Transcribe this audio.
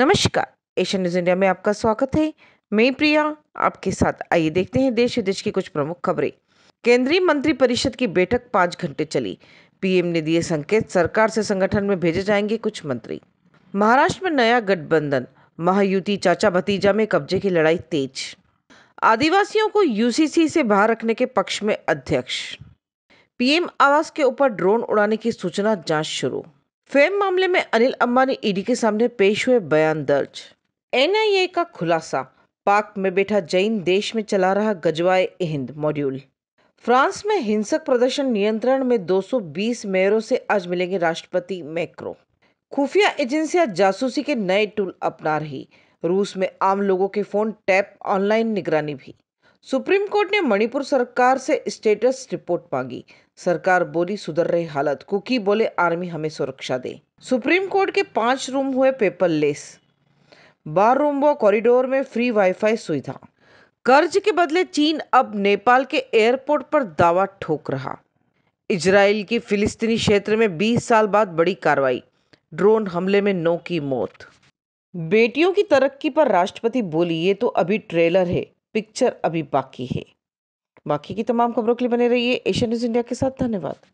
नमस्कार Asian news India में आपका स्वागत है मैं प्रिया आपके साथ आइए देखते हैं देश विदेश की कुछ प्रमुख खबरें केंद्रीय मंत्री परिषद की बैठक पाँच घंटे चली पीएम ने दिए संकेत सरकार से संगठन में भेजे जाएंगे कुछ मंत्री महाराष्ट्र में नया गठबंधन महायुति चाचा भतीजा में कब्जे की लड़ाई तेज आदिवासियों को यूसीसी से बाहर रखने के पक्ष में अध्यक्ष पीएम आवास के ऊपर ड्रोन उड़ाने की सूचना जांच शुरू फेम मामले में अनिल अंबानी ईडी के सामने पेश हुए बयान दर्ज एनआईए का खुलासा पाक में बैठा जैन देश में चला रहा गजवाए हिंद मॉड्यूल फ्रांस में हिंसक प्रदर्शन नियंत्रण में 220 मेयरों से आज मिलेंगे राष्ट्रपति मैक्रो खुफिया एजेंसियां जासूसी के नए टूल अपना रही रूस में आम लोगों के फोन टैप ऑनलाइन निगरानी भी सुप्रीम कोर्ट ने मणिपुर सरकार से स्टेटस रिपोर्ट मांगी सरकार बोली सुधर रही हालत कुकी बोले आर्मी हमें सुरक्षा दे सुप्रीम कोर्ट के पांच रूम हुए पेपर लेस बार रूम व कॉरिडोर में फ्री वाईफाई सुविधा कर्ज के बदले चीन अब नेपाल के एयरपोर्ट पर दावा ठोक रहा इजराइल की फिलिस्तीनी क्षेत्र में 20 साल बाद बड़ी कार्रवाई ड्रोन हमले में नौ की मौत बेटियों की तरक्की पर राष्ट्रपति बोली ये तो अभी ट्रेलर है पिक्चर अभी बाकी है बाकी की तमाम खबरों के लिए बने रहिए एशिया न्यूज़ इंडिया के साथ धन्यवाद